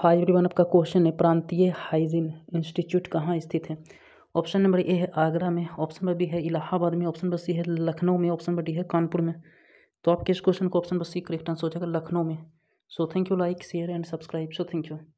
high everyone आपका question है प्रांतीय हाइजीन इंस्टीट्यूट कहाँ स्थित है ऑप्शन नंबर ए है आगरा में ऑप्शन नंबर बी है इलाहाबाद में ऑप्शन नंबर सी है लखनऊ में ऑप्शन नंबर डी है कानपुर में तो आपके इस क्वेश्चन को option number C correct answer हो जाएगा लखनऊ में so thank you like share and subscribe so thank you